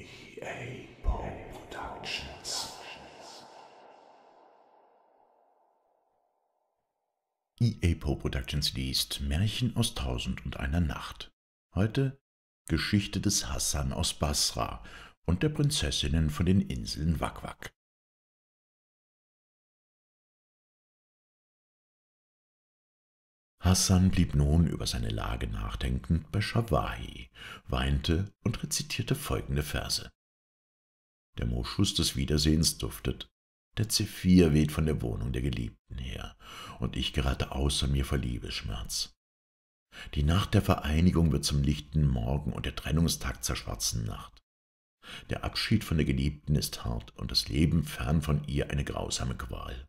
EA Productions. EA Productions liest Märchen aus Tausend und einer Nacht. Heute Geschichte des Hassan aus Basra und der Prinzessinnen von den Inseln Wakwak. Hassan blieb nun über seine Lage nachdenkend bei Schawahi, weinte und rezitierte folgende Verse. Der Moschus des Wiedersehens duftet, der Zephyr weht von der Wohnung der Geliebten her, und ich gerate außer mir vor Liebesschmerz. Die Nacht der Vereinigung wird zum lichten Morgen und der Trennungstag zur schwarzen Nacht. Der Abschied von der Geliebten ist hart und das Leben fern von ihr eine grausame Qual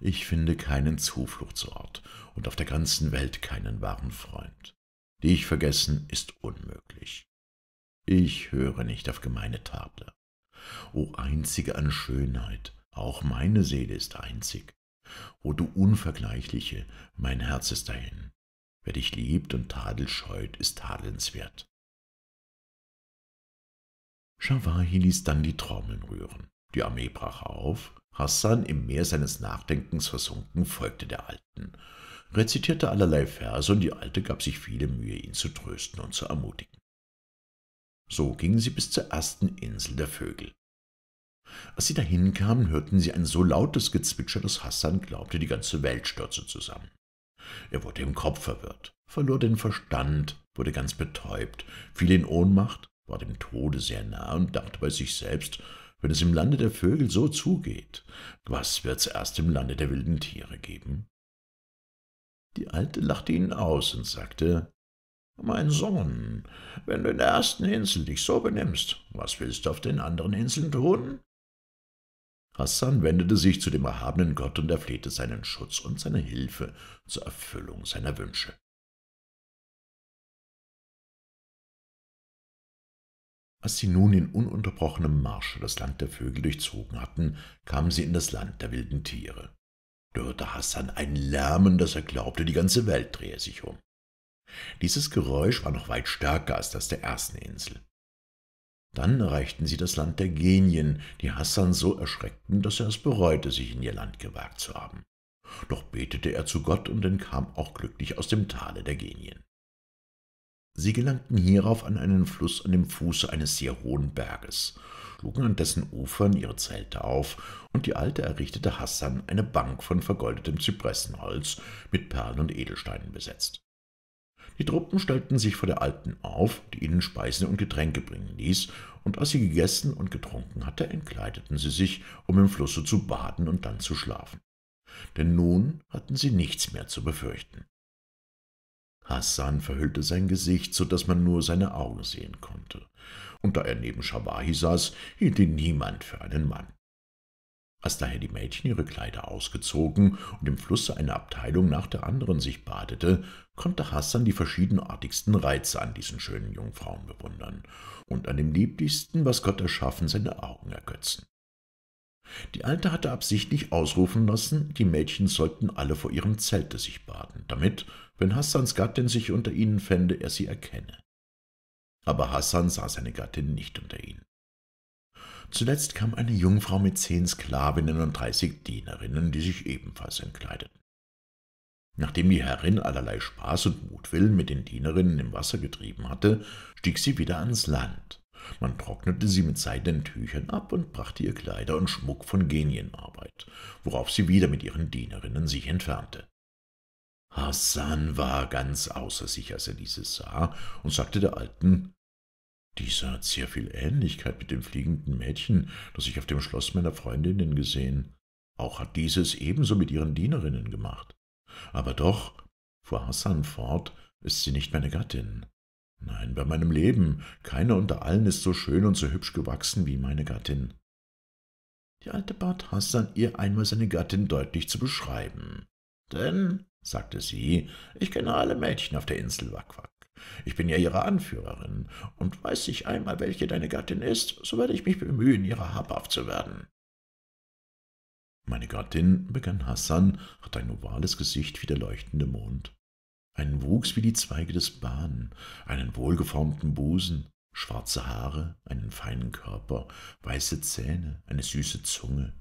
ich finde keinen Zufluchtsort und auf der ganzen Welt keinen wahren Freund. Dich vergessen ist unmöglich. Ich höre nicht auf gemeine Tadler. O einzige an Schönheit, auch meine Seele ist einzig. O du Unvergleichliche, mein Herz ist dahin. Wer dich liebt und Tadel scheut, ist tadelnswert. Schawahi ließ dann die Trommeln rühren. Die Armee brach auf, Hassan, im Meer seines Nachdenkens versunken, folgte der Alten, rezitierte allerlei Verse und die Alte gab sich viele Mühe, ihn zu trösten und zu ermutigen. So gingen sie bis zur ersten Insel der Vögel. Als sie dahin kamen, hörten sie ein so lautes Gezwitscher, dass Hassan glaubte, die ganze Welt stürze zusammen. Er wurde im Kopf verwirrt, verlor den Verstand, wurde ganz betäubt, fiel in Ohnmacht, war dem Tode sehr nah und dachte bei sich selbst, wenn es im Lande der Vögel so zugeht, was wird's erst im Lande der wilden Tiere geben? Die Alte lachte ihn aus und sagte, »Mein Sohn, wenn du in der ersten Insel dich so benimmst, was willst du auf den anderen Inseln tun?« Hassan wendete sich zu dem erhabenen Gott und erflehte seinen Schutz und seine Hilfe zur Erfüllung seiner Wünsche. Als sie nun in ununterbrochenem Marsche das Land der Vögel durchzogen hatten, kamen sie in das Land der wilden Tiere. Da hörte Hassan ein Lärmen, dass er glaubte, die ganze Welt drehe sich um. Dieses Geräusch war noch weit stärker als das der ersten Insel. Dann erreichten sie das Land der Genien, die Hassan so erschreckten, dass er es bereute, sich in ihr Land gewagt zu haben. Doch betete er zu Gott und entkam auch glücklich aus dem Tale der Genien. Sie gelangten hierauf an einen Fluss an dem Fuße eines sehr hohen Berges, schlugen an dessen Ufern ihre Zelte auf, und die Alte errichtete Hassan eine Bank von vergoldetem Zypressenholz mit Perlen und Edelsteinen besetzt. Die Truppen stellten sich vor der Alten auf, die ihnen Speisen und Getränke bringen ließ, und als sie gegessen und getrunken hatte, entkleideten sie sich, um im Flusse zu baden und dann zu schlafen. Denn nun hatten sie nichts mehr zu befürchten. Hassan verhüllte sein Gesicht, so daß man nur seine Augen sehen konnte, und da er neben Schawahi saß, hielt ihn niemand für einen Mann. Als daher die Mädchen ihre Kleider ausgezogen und im Flusse eine Abteilung nach der anderen sich badete, konnte Hassan die verschiedenartigsten Reize an diesen schönen Jungfrauen bewundern und an dem lieblichsten, was Gott erschaffen, seine Augen ergötzen. Die Alte hatte absichtlich ausrufen lassen, die Mädchen sollten alle vor ihrem Zelte sich baden, damit, wenn Hassans Gattin sich unter ihnen fände, er sie erkenne. Aber Hassan sah seine Gattin nicht unter ihnen. Zuletzt kam eine Jungfrau mit zehn Sklavinnen und dreißig Dienerinnen, die sich ebenfalls entkleideten. Nachdem die Herrin allerlei Spaß und Mutwillen mit den Dienerinnen im Wasser getrieben hatte, stieg sie wieder ans Land. Man trocknete sie mit seidenen Tüchern ab und brachte ihr Kleider und Schmuck von Genienarbeit, worauf sie wieder mit ihren Dienerinnen sich entfernte. Hassan war ganz außer sich, als er dieses sah, und sagte der Alten, dieser hat sehr viel Ähnlichkeit mit dem fliegenden Mädchen, das ich auf dem Schloss meiner Freundinnen gesehen. Auch hat dieses ebenso mit ihren Dienerinnen gemacht. Aber doch, fuhr Hassan fort, ist sie nicht meine Gattin. Nein, bei meinem Leben, keiner unter allen ist so schön und so hübsch gewachsen wie meine Gattin. Die alte bat Hassan, ihr einmal seine Gattin deutlich zu beschreiben. Denn, sagte sie, ich kenne alle Mädchen auf der Insel Wakwak. Ich bin ja ihre Anführerin, und weiß ich einmal, welche deine Gattin ist, so werde ich mich bemühen, ihrer habhaft zu werden. Meine Gattin, begann Hassan, hat ein ovales Gesicht wie der leuchtende Mond einen Wuchs wie die Zweige des Bahn, einen wohlgeformten Busen, schwarze Haare, einen feinen Körper, weiße Zähne, eine süße Zunge.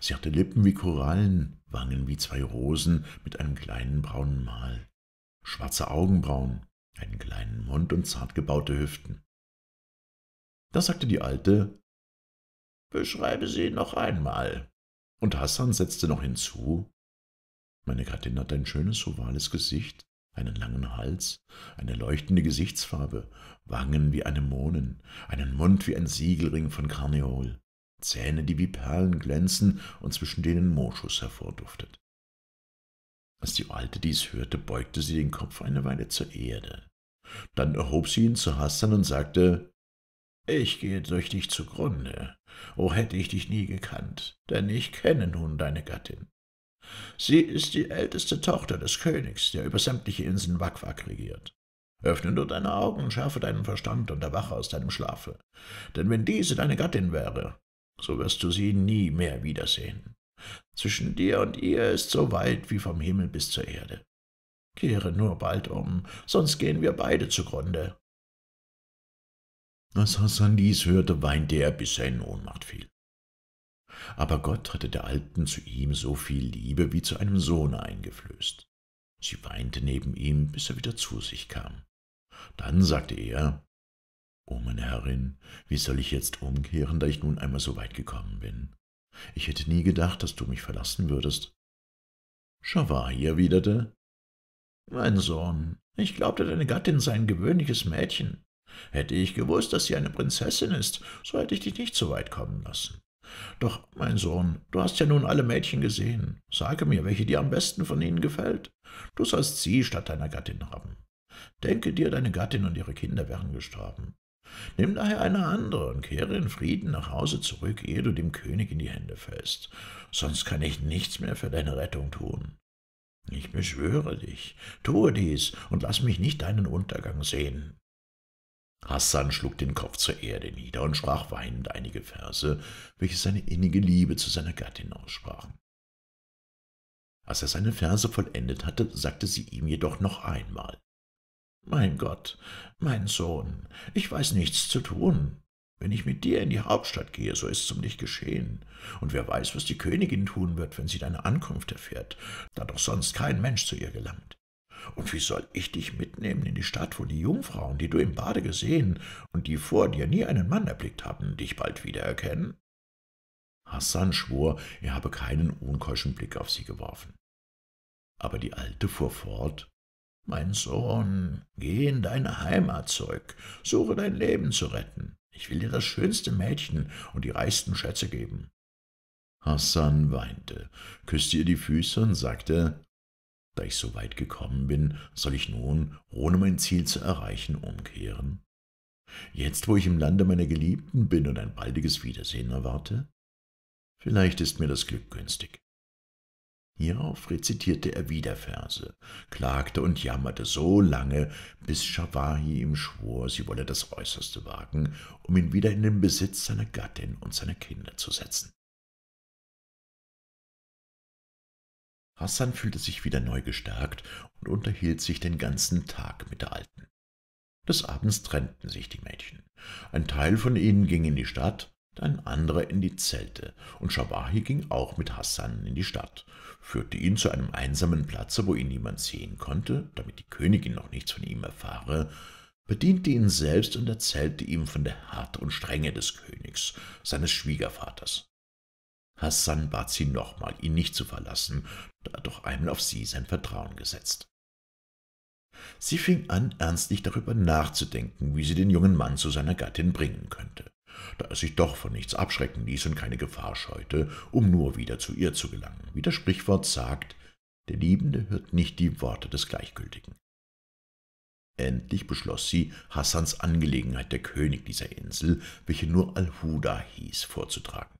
Sie hatte Lippen wie Korallen, Wangen wie zwei Rosen mit einem kleinen braunen Mal, schwarze Augenbrauen, einen kleinen Mund und zart gebaute Hüften. Da sagte die Alte, Beschreibe sie noch einmal. Und Hassan setzte noch hinzu, Meine Gattin hat ein schönes ovales Gesicht, einen langen Hals, eine leuchtende Gesichtsfarbe, Wangen wie Anemonen, einen Mund wie ein Siegelring von Karneol, Zähne, die wie Perlen glänzen und zwischen denen Moschus hervorduftet. Als die Alte dies hörte, beugte sie den Kopf eine Weile zur Erde. Dann erhob sie ihn zu Hassan und sagte, »Ich gehe durch dich zugrunde. O hätte ich dich nie gekannt, denn ich kenne nun deine Gattin. Sie ist die älteste Tochter des Königs, der über sämtliche Inseln Wakwak regiert. Öffne nur deine Augen, schärfe deinen Verstand und erwache aus deinem Schlafe. Denn wenn diese deine Gattin wäre, so wirst du sie nie mehr wiedersehen. Zwischen dir und ihr ist so weit wie vom Himmel bis zur Erde. Kehre nur bald um, sonst gehen wir beide zugrunde. Als Hassan dies hörte, weinte er, bis er in Ohnmacht fiel aber Gott hatte der Alten zu ihm so viel Liebe wie zu einem Sohne eingeflößt. Sie weinte neben ihm, bis er wieder zu sich kam. Dann sagte er, »O meine Herrin, wie soll ich jetzt umkehren, da ich nun einmal so weit gekommen bin? Ich hätte nie gedacht, dass du mich verlassen würdest.« Schawahi erwiderte, »Mein Sohn, ich glaubte, deine Gattin sei ein gewöhnliches Mädchen. Hätte ich gewusst, dass sie eine Prinzessin ist, so hätte ich dich nicht so weit kommen lassen. Doch, mein Sohn, du hast ja nun alle Mädchen gesehen. Sage mir, welche dir am besten von ihnen gefällt. Du sollst sie statt deiner Gattin haben. Denke dir, deine Gattin und ihre Kinder wären gestorben. Nimm daher eine andere und kehre in Frieden nach Hause zurück, ehe du dem König in die Hände fällst. Sonst kann ich nichts mehr für deine Rettung tun. Ich beschwöre dich, tue dies und lass mich nicht deinen Untergang sehen. Hassan schlug den Kopf zur Erde nieder und sprach weinend einige Verse, welche seine innige Liebe zu seiner Gattin aussprachen. Als er seine Verse vollendet hatte, sagte sie ihm jedoch noch einmal Mein Gott, mein Sohn, ich weiß nichts zu tun. Wenn ich mit dir in die Hauptstadt gehe, so ist's um dich geschehen. Und wer weiß, was die Königin tun wird, wenn sie deine Ankunft erfährt, da doch sonst kein Mensch zu ihr gelangt. Und wie soll ich dich mitnehmen in die Stadt, wo die Jungfrauen, die du im Bade gesehen und die vor dir nie einen Mann erblickt haben, dich bald wiedererkennen? Hassan schwor, er habe keinen unkeuschen Blick auf sie geworfen. Aber die Alte fuhr fort, »Mein Sohn, geh in deine Heimat zurück, suche dein Leben zu retten. Ich will dir das schönste Mädchen und die reichsten Schätze geben. Hassan weinte, küßte ihr die Füße und sagte, da ich so weit gekommen bin, soll ich nun, ohne mein Ziel zu erreichen, umkehren? Jetzt, wo ich im Lande meiner Geliebten bin und ein baldiges Wiedersehen erwarte? Vielleicht ist mir das Glück günstig. Hierauf rezitierte er wieder Verse, klagte und jammerte so lange, bis Schawahi ihm schwor, sie wolle das Äußerste wagen, um ihn wieder in den Besitz seiner Gattin und seiner Kinder zu setzen. Hassan fühlte sich wieder neu gestärkt und unterhielt sich den ganzen Tag mit der Alten. Des Abends trennten sich die Mädchen. Ein Teil von ihnen ging in die Stadt, ein anderer in die Zelte, und Schabahi ging auch mit Hassan in die Stadt, führte ihn zu einem einsamen Platze, wo ihn niemand sehen konnte, damit die Königin noch nichts von ihm erfahre, bediente ihn selbst und erzählte ihm von der Hart und Strenge des Königs, seines Schwiegervaters. Hassan bat sie nochmal, ihn nicht zu verlassen, da er doch einmal auf sie sein Vertrauen gesetzt. Sie fing an, ernstlich darüber nachzudenken, wie sie den jungen Mann zu seiner Gattin bringen könnte, da er sich doch von nichts abschrecken ließ und keine Gefahr scheute, um nur wieder zu ihr zu gelangen. Wie das Sprichwort sagt, der Liebende hört nicht die Worte des Gleichgültigen. Endlich beschloss sie, Hassans Angelegenheit der König dieser Insel, welche nur Al-Huda hieß, vorzutragen.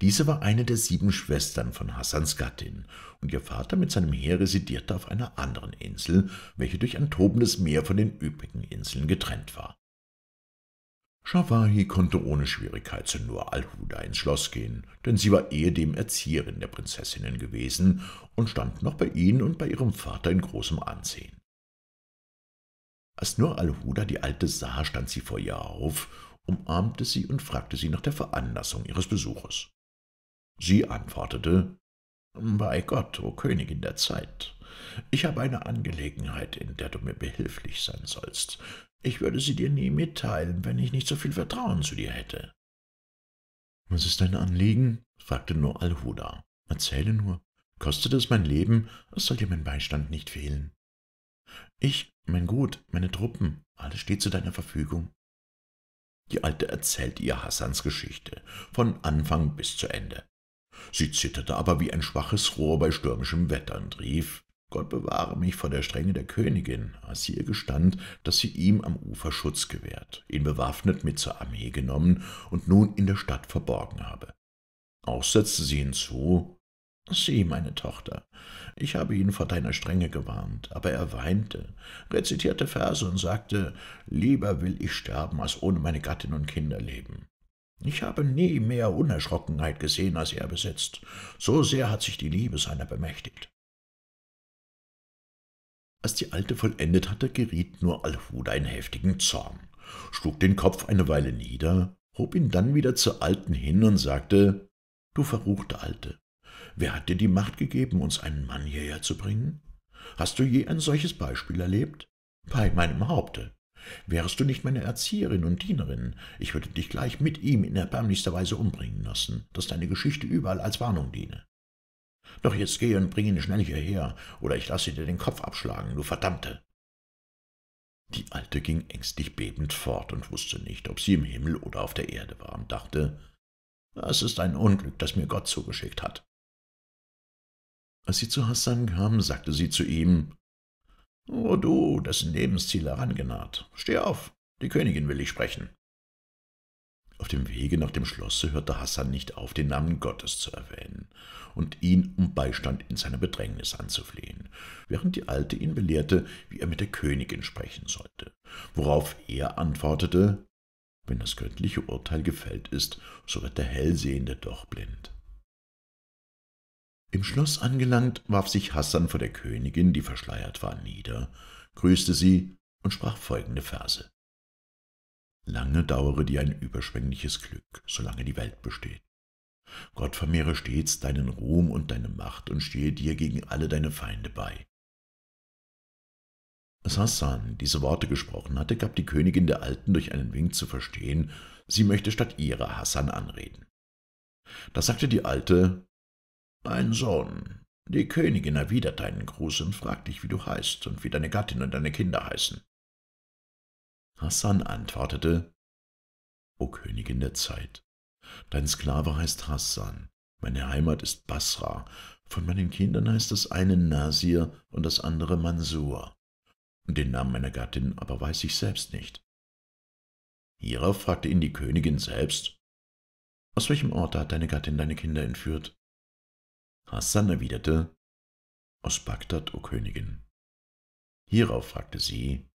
Diese war eine der sieben Schwestern von Hassans Gattin, und ihr Vater mit seinem Heer residierte auf einer anderen Insel, welche durch ein tobendes Meer von den übrigen Inseln getrennt war. Schawahi konnte ohne Schwierigkeit zu Nur al-Huda ins Schloss gehen, denn sie war ehedem Erzieherin der Prinzessinnen gewesen und stand noch bei ihnen und bei ihrem Vater in großem Ansehen. Als Nur al-Huda die Alte sah, stand sie vor ihr auf umarmte sie und fragte sie nach der Veranlassung ihres Besuches. Sie antwortete Bei Gott, o Königin der Zeit, ich habe eine Angelegenheit, in der du mir behilflich sein sollst. Ich würde sie dir nie mitteilen, wenn ich nicht so viel Vertrauen zu dir hätte. Was ist dein Anliegen? fragte nur Alhuda. Erzähle nur. Kostet es mein Leben, es soll dir mein Beistand nicht fehlen. Ich, mein Gut, meine Truppen, alles steht zu deiner Verfügung. Die Alte erzählte ihr Hassans Geschichte, von Anfang bis zu Ende. Sie zitterte aber wie ein schwaches Rohr bei stürmischem Wetter und rief, Gott bewahre mich vor der Strenge der Königin, als sie ihr gestand, dass sie ihm am Ufer Schutz gewährt, ihn bewaffnet mit zur Armee genommen und nun in der Stadt verborgen habe. Auch setzte sie hinzu, Sieh, meine Tochter, ich habe ihn vor deiner Strenge gewarnt, aber er weinte, rezitierte Verse und sagte, lieber will ich sterben, als ohne meine Gattin und Kinder leben. Ich habe nie mehr Unerschrockenheit gesehen, als er besitzt, so sehr hat sich die Liebe seiner bemächtigt. Als die Alte vollendet hatte, geriet nur Alhuda in heftigen Zorn, schlug den Kopf eine Weile nieder, hob ihn dann wieder zur Alten hin und sagte, Du verruchte Alte, Wer hat dir die Macht gegeben, uns einen Mann hierher zu bringen? Hast du je ein solches Beispiel erlebt? Bei meinem Haupte. Wärest du nicht meine Erzieherin und Dienerin, ich würde dich gleich mit ihm in erbärmlichster Weise umbringen lassen, dass deine Geschichte überall als Warnung diene. Doch jetzt geh und bring ihn schnell hierher, oder ich lasse dir den Kopf abschlagen, du Verdammte. Die Alte ging ängstlich bebend fort und wusste nicht, ob sie im Himmel oder auf der Erde war und dachte, es ist ein Unglück, das mir Gott zugeschickt hat. Als sie zu Hassan kam, sagte sie zu ihm, »O oh, du, dessen Lebensziel herangenaht, steh auf, die Königin will dich sprechen.« Auf dem Wege nach dem Schlosse hörte Hassan nicht auf, den Namen Gottes zu erwähnen und ihn um Beistand in seiner Bedrängnis anzuflehen, während die Alte ihn belehrte, wie er mit der Königin sprechen sollte, worauf er antwortete, »Wenn das göttliche Urteil gefällt ist, so wird der Hellsehende doch blind.« im Schloss angelangt, warf sich Hassan vor der Königin, die verschleiert war, nieder, grüßte sie und sprach folgende Verse. Lange dauere dir ein überschwängliches Glück, solange die Welt besteht. Gott vermehre stets deinen Ruhm und deine Macht und stehe dir gegen alle deine Feinde bei. Als Hassan diese Worte gesprochen hatte, gab die Königin der Alten durch einen Wink zu verstehen, sie möchte statt ihrer Hassan anreden. Da sagte die Alte, mein Sohn, die Königin erwidert deinen Gruß und fragt dich, wie du heißt und wie deine Gattin und deine Kinder heißen. Hassan antwortete, O Königin der Zeit, dein Sklave heißt Hassan, meine Heimat ist Basra, von meinen Kindern heißt das eine Nasir und das andere Mansur. und Den Namen meiner Gattin aber weiß ich selbst nicht. Hierauf fragte ihn die Königin selbst, Aus welchem Ort hat deine Gattin deine Kinder entführt? Hassan erwiderte, aus Bagdad, o Königin. Hierauf fragte sie,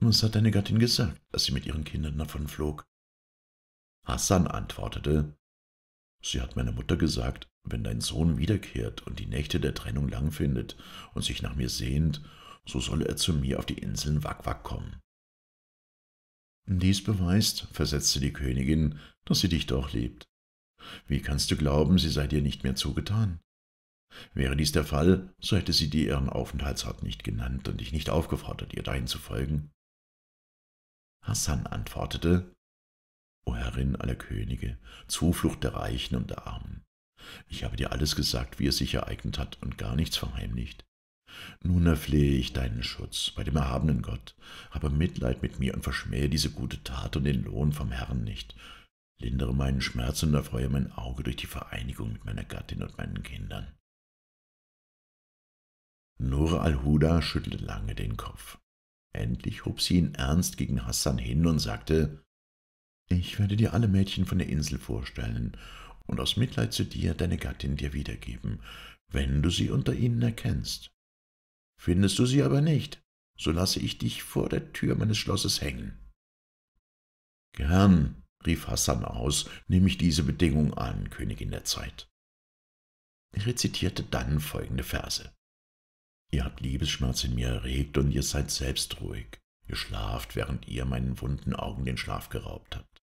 was hat deine Gattin gesagt, als sie mit ihren Kindern davonflog? Hassan antwortete, sie hat meiner Mutter gesagt, wenn dein Sohn wiederkehrt und die Nächte der Trennung lang findet und sich nach mir sehnt, so solle er zu mir auf die Inseln Wakwak kommen. Dies beweist, versetzte die Königin, dass sie dich doch liebt. Wie kannst du glauben, sie sei dir nicht mehr zugetan? Wäre dies der Fall, so hätte sie dir ihren Aufenthaltsort nicht genannt und dich nicht aufgefordert, ihr dahin zu folgen. Hassan antwortete, O Herrin aller Könige, Zuflucht der Reichen und der Armen, ich habe dir alles gesagt, wie es sich ereignet hat und gar nichts verheimlicht. Nun erflehe ich deinen Schutz bei dem erhabenen Gott, habe Mitleid mit mir und verschmähe diese gute Tat und den Lohn vom Herrn nicht, Lindere meinen Schmerz und erfreue mein Auge durch die Vereinigung mit meiner Gattin und meinen Kindern. Nur al-Huda schüttelte lange den Kopf. Endlich hob sie ihn ernst gegen Hassan hin und sagte, »Ich werde dir alle Mädchen von der Insel vorstellen und aus Mitleid zu dir deine Gattin dir wiedergeben, wenn du sie unter ihnen erkennst. Findest du sie aber nicht, so lasse ich dich vor der Tür meines Schlosses hängen.« »Gern«, rief Hassan aus, nehme ich diese Bedingung an, Königin der Zeit. Er rezitierte dann folgende Verse. Ihr habt Liebesschmerz in mir erregt und ihr seid selbst ruhig. Ihr schlaft, während ihr meinen wunden Augen den Schlaf geraubt habt.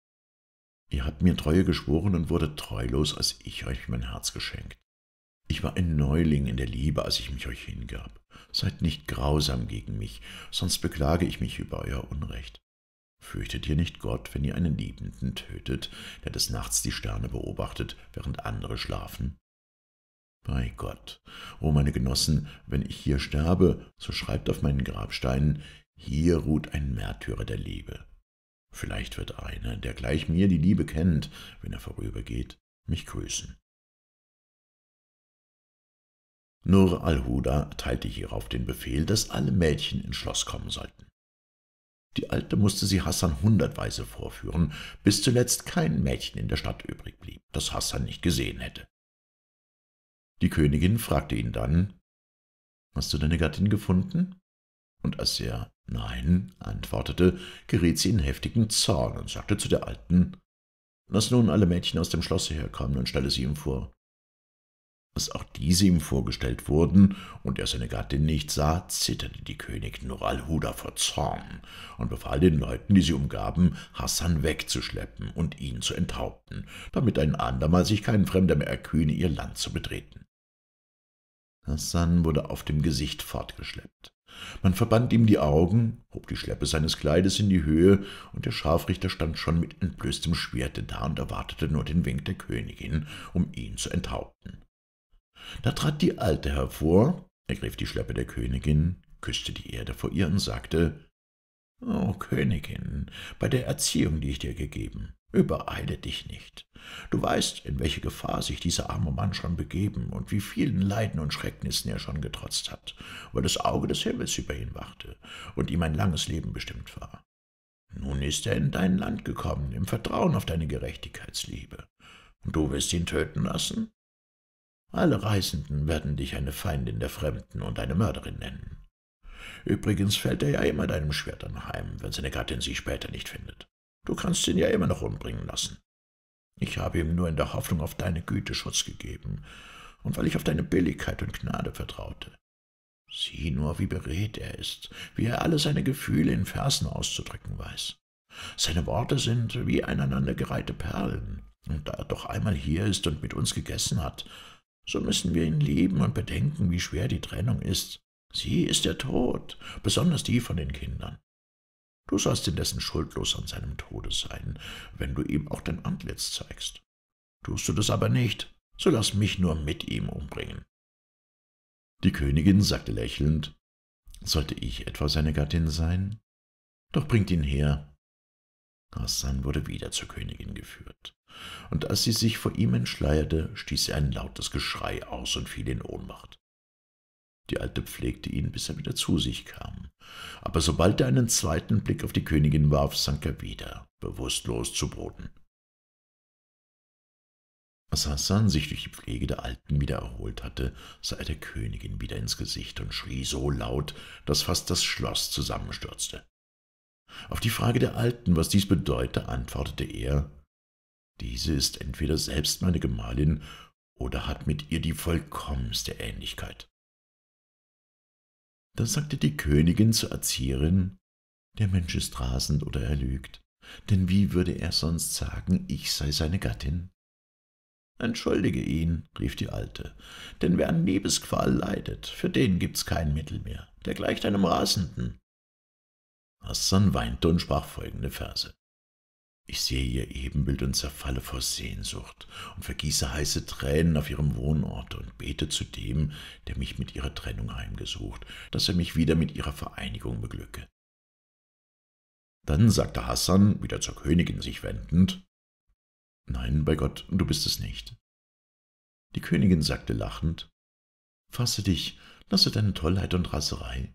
Ihr habt mir Treue geschworen und wurde treulos, als ich euch mein Herz geschenkt. Ich war ein Neuling in der Liebe, als ich mich euch hingab. Seid nicht grausam gegen mich, sonst beklage ich mich über euer Unrecht. Fürchtet ihr nicht Gott, wenn ihr einen Liebenden tötet, der des Nachts die Sterne beobachtet, während andere schlafen? Bei Gott, o meine Genossen, wenn ich hier sterbe, so schreibt auf meinen Grabsteinen, hier ruht ein Märtyrer der Liebe. Vielleicht wird einer, der gleich mir die Liebe kennt, wenn er vorübergeht, mich grüßen. Nur al-Huda teilte hierauf den Befehl, dass alle Mädchen ins Schloss kommen sollten. Die Alte musste sie Hassan hundertweise vorführen, bis zuletzt kein Mädchen in der Stadt übrig blieb, das Hassan nicht gesehen hätte. Die Königin fragte ihn dann, »Hast du deine Gattin gefunden?« Und als er »Nein« antwortete, geriet sie in heftigen Zorn und sagte zu der Alten, »Lass nun alle Mädchen aus dem Schlosse herkommen und stelle sie ihm vor. Als auch diese ihm vorgestellt wurden und er seine Gattin nicht sah, zitterte die Königin Nur al-Huda vor Zorn und befahl den Leuten, die sie umgaben, Hassan wegzuschleppen und ihn zu enthaupten, damit ein andermal sich kein Fremder mehr erkühne, ihr Land zu betreten. Hassan wurde auf dem Gesicht fortgeschleppt. Man verband ihm die Augen, hob die Schleppe seines Kleides in die Höhe, und der Scharfrichter stand schon mit entblößtem Schwerte da und erwartete nur den Wink der Königin, um ihn zu enthaupten. Da trat die Alte hervor, ergriff die Schleppe der Königin, küßte die Erde vor ihr und sagte, »O Königin, bei der Erziehung, die ich dir gegeben, übereile dich nicht. Du weißt, in welche Gefahr sich dieser arme Mann schon begeben und wie vielen Leiden und Schrecknissen er schon getrotzt hat, weil das Auge des Himmels über ihn wachte und ihm ein langes Leben bestimmt war. Nun ist er in dein Land gekommen, im Vertrauen auf deine Gerechtigkeitsliebe. Und du wirst ihn töten lassen? Alle Reisenden werden dich eine Feindin der Fremden und eine Mörderin nennen. Übrigens fällt er ja immer deinem Schwert anheim, wenn seine Gattin sie später nicht findet. Du kannst ihn ja immer noch umbringen lassen. Ich habe ihm nur in der Hoffnung auf deine Güte Schutz gegeben und weil ich auf deine Billigkeit und Gnade vertraute. Sieh nur, wie beredt er ist, wie er alle seine Gefühle in Versen auszudrücken weiß. Seine Worte sind wie einandergereihte Perlen, und da er doch einmal hier ist und mit uns gegessen hat, so müssen wir ihn lieben und bedenken, wie schwer die Trennung ist. Sie ist der Tod, besonders die von den Kindern. Du sollst indessen schuldlos an seinem Tode sein, wenn du ihm auch dein Antlitz zeigst. Tust du das aber nicht, so lass mich nur mit ihm umbringen. Die Königin sagte lächelnd, sollte ich etwa seine Gattin sein? Doch bringt ihn her. Hassan wurde wieder zur Königin geführt und als sie sich vor ihm entschleierte, stieß er ein lautes Geschrei aus und fiel in Ohnmacht. Die Alte pflegte ihn, bis er wieder zu sich kam, aber sobald er einen zweiten Blick auf die Königin warf, sank er wieder, bewusstlos zu Boden. Als Hassan sich durch die Pflege der Alten wieder erholt hatte, sah er der Königin wieder ins Gesicht und schrie so laut, dass fast das Schloss zusammenstürzte. Auf die Frage der Alten, was dies bedeute, antwortete er, diese ist entweder selbst meine Gemahlin oder hat mit ihr die vollkommenste Ähnlichkeit. Da sagte die Königin zur Erzieherin, der Mensch ist rasend oder er lügt, denn wie würde er sonst sagen, ich sei seine Gattin? Entschuldige ihn, rief die Alte, denn wer an Liebesqual leidet, für den gibt's kein Mittel mehr, der gleicht einem Rasenden. Hassan weinte und sprach folgende Verse. Ich sehe ihr Ebenbild und zerfalle vor Sehnsucht und vergieße heiße Tränen auf ihrem Wohnort und bete zu dem, der mich mit ihrer Trennung heimgesucht, dass er mich wieder mit ihrer Vereinigung beglücke. Dann sagte Hassan, wieder zur Königin sich wendend, Nein, bei Gott, du bist es nicht. Die Königin sagte lachend, Fasse dich, lasse deine Tollheit und Rasserei.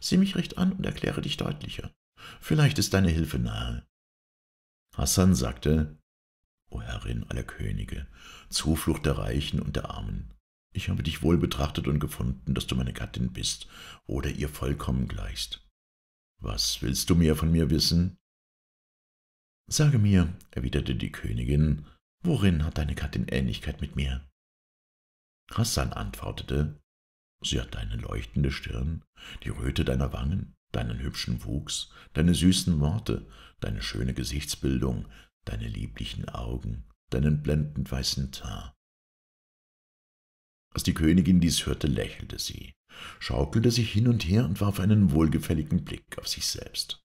Sieh mich recht an und erkläre dich deutlicher. Vielleicht ist deine Hilfe nahe. Hassan sagte, O Herrin aller Könige, Zuflucht der Reichen und der Armen, ich habe dich wohl betrachtet und gefunden, dass du meine Gattin bist oder ihr vollkommen gleichst. Was willst du mir von mir wissen? Sage mir, erwiderte die Königin, worin hat deine Gattin Ähnlichkeit mit mir? Hassan antwortete, sie hat deine leuchtende Stirn, die Röte deiner Wangen, deinen hübschen Wuchs, deine süßen Worte, deine schöne Gesichtsbildung, deine lieblichen Augen, deinen blendend weißen Teint. Als die Königin dies hörte, lächelte sie, schaukelte sich hin und her und warf einen wohlgefälligen Blick auf sich selbst.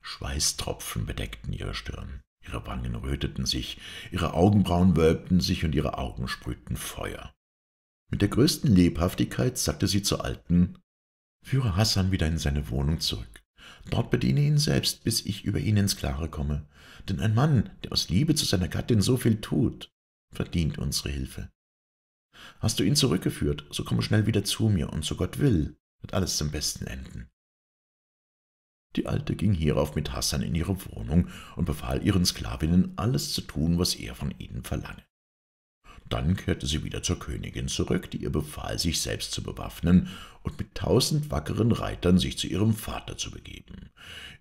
Schweißtropfen bedeckten ihre Stirn, ihre Wangen röteten sich, ihre Augenbrauen wölbten sich und ihre Augen sprühten Feuer. Mit der größten Lebhaftigkeit sagte sie zur Alten, Führe Hassan wieder in seine Wohnung zurück. Dort bediene ihn selbst, bis ich über ihn ins Klare komme. Denn ein Mann, der aus Liebe zu seiner Gattin so viel tut, verdient unsere Hilfe. Hast du ihn zurückgeführt, so komm schnell wieder zu mir, und so Gott will, wird alles zum Besten enden. Die Alte ging hierauf mit Hassan in ihre Wohnung und befahl ihren Sklavinnen, alles zu tun, was er von ihnen verlange. Dann kehrte sie wieder zur Königin zurück, die ihr befahl, sich selbst zu bewaffnen und mit tausend wackeren Reitern sich zu ihrem Vater zu begeben,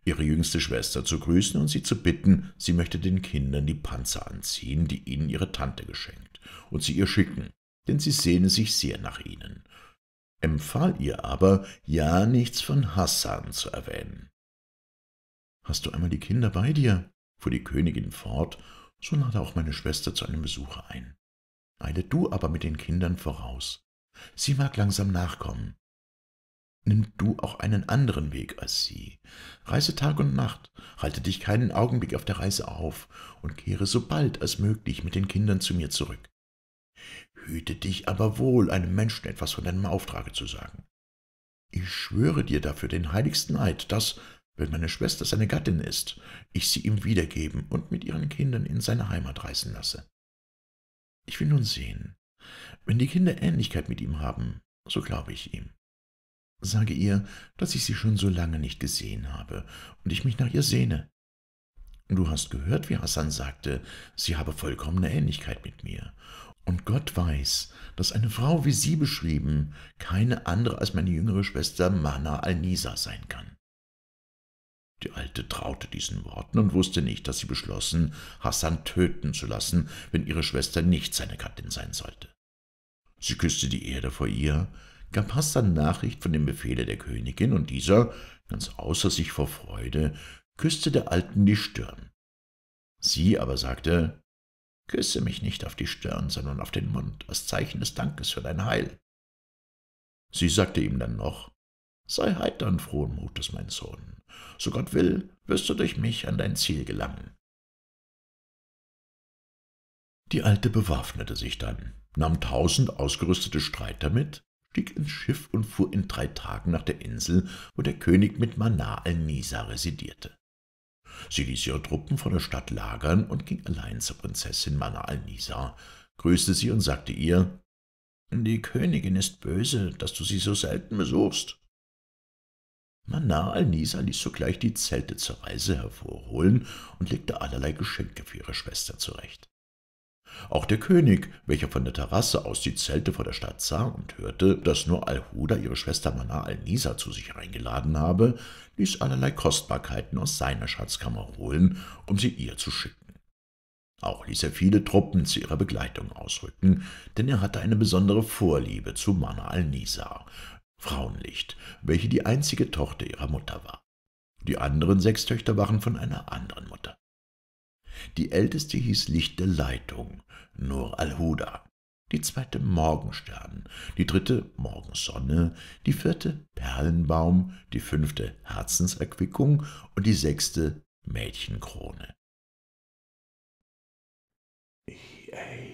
ihre jüngste Schwester zu grüßen und sie zu bitten, sie möchte den Kindern die Panzer anziehen, die ihnen ihre Tante geschenkt, und sie ihr schicken, denn sie sehne sich sehr nach ihnen. Empfahl ihr aber, ja nichts von Hassan zu erwähnen. »Hast du einmal die Kinder bei dir?« fuhr die Königin fort, so lade auch meine Schwester zu einem Besuche ein eile du aber mit den Kindern voraus. Sie mag langsam nachkommen. Nimm du auch einen anderen Weg als sie. Reise Tag und Nacht, halte dich keinen Augenblick auf der Reise auf und kehre so bald als möglich mit den Kindern zu mir zurück. Hüte dich aber wohl, einem Menschen etwas von deinem Auftrage zu sagen. Ich schwöre dir dafür den heiligsten Eid, dass, wenn meine Schwester seine Gattin ist, ich sie ihm wiedergeben und mit ihren Kindern in seine Heimat reisen lasse. Ich will nun sehen. Wenn die Kinder Ähnlichkeit mit ihm haben, so glaube ich ihm. Sage ihr, dass ich sie schon so lange nicht gesehen habe und ich mich nach ihr sehne. Du hast gehört, wie Hassan sagte, sie habe vollkommene Ähnlichkeit mit mir. Und Gott weiß, dass eine Frau wie sie beschrieben keine andere als meine jüngere Schwester Mana al-Nisa sein kann. Die Alte traute diesen Worten und wusste nicht, dass sie beschlossen, Hassan töten zu lassen, wenn ihre Schwester nicht seine Gattin sein sollte. Sie küßte die Erde vor ihr, gab Hassan Nachricht von dem Befehle der Königin, und dieser, ganz außer sich vor Freude, küßte der Alten die Stirn. Sie aber sagte, Küsse mich nicht auf die Stirn, sondern auf den Mund, als Zeichen des Dankes für dein Heil. Sie sagte ihm dann noch, Sei heiter und frohen Mutes, mein Sohn, so Gott will, wirst du durch mich an dein Ziel gelangen. Die Alte bewaffnete sich dann, nahm tausend ausgerüstete Streiter mit, stieg ins Schiff und fuhr in drei Tagen nach der Insel, wo der König mit Manar al-Nisa residierte. Sie ließ ihre Truppen vor der Stadt lagern und ging allein zur Prinzessin Manar al-Nisa, grüßte sie und sagte ihr, »Die Königin ist böse, dass du sie so selten besuchst. Manar al-Nisa ließ sogleich die Zelte zur Reise hervorholen und legte allerlei Geschenke für ihre Schwester zurecht. Auch der König, welcher von der Terrasse aus die Zelte vor der Stadt sah und hörte, dass nur Al-Huda ihre Schwester Manar al-Nisa zu sich eingeladen habe, ließ allerlei Kostbarkeiten aus seiner Schatzkammer holen, um sie ihr zu schicken. Auch ließ er viele Truppen zu ihrer Begleitung ausrücken, denn er hatte eine besondere Vorliebe zu Manar al-Nisa, Frauenlicht, welche die einzige Tochter ihrer Mutter war. Die anderen sechs Töchter waren von einer anderen Mutter. Die älteste hieß Licht der Leitung, Nur al-Huda, die zweite Morgenstern, die dritte Morgensonne, die vierte Perlenbaum, die fünfte Herzenserquickung und die sechste Mädchenkrone. Ich, ey.